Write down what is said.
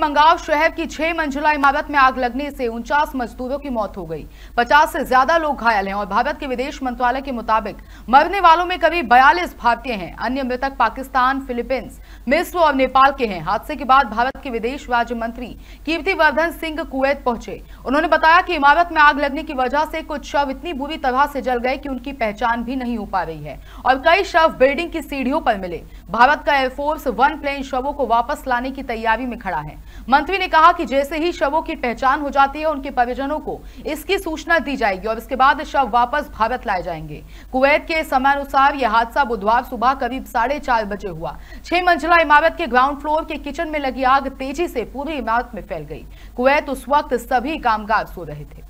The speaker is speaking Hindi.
मंगाव शहर की छह मंजिला इमारत में आग लगने से उनचास मजदूरों की मौत हो गई 50 से ज्यादा लोग घायल हैं और भारत के विदेश मंत्रालय के मुताबिक मरने वालों में करीब बयालीस भारतीय हैं अन्य मृतक पाकिस्तान फिलीपींस मिस्र और नेपाल के हैं हादसे के बाद भारत के विदेश राज्य मंत्री कीर्ति वर्धन सिंह कुवैत पहुंचे उन्होंने बताया की इमारत में आग लगने की वजह से कुछ शव इतनी बुरी तरह से जल गए की उनकी पहचान भी नहीं हो पा रही है और कई शव बिल्डिंग की सीढ़ियों पर मिले भारत का एयरफोर्स वन प्लेन शवों को वापस लाने की तैयारी में खड़ा है मंत्री ने कहा कि जैसे ही शवों की पहचान हो जाती है उनके परिजनों को इसकी सूचना दी जाएगी और इसके बाद शव वापस भारत लाए जाएंगे कुवैत के समयानुसार यह हादसा बुधवार सुबह करीब साढ़े चार बजे हुआ छह मंजिला इमारत के ग्राउंड फ्लोर के किचन में लगी आग तेजी से पूरी इमारत में फैल गई कुवैत उस वक्त सभी कामगार सो रहे थे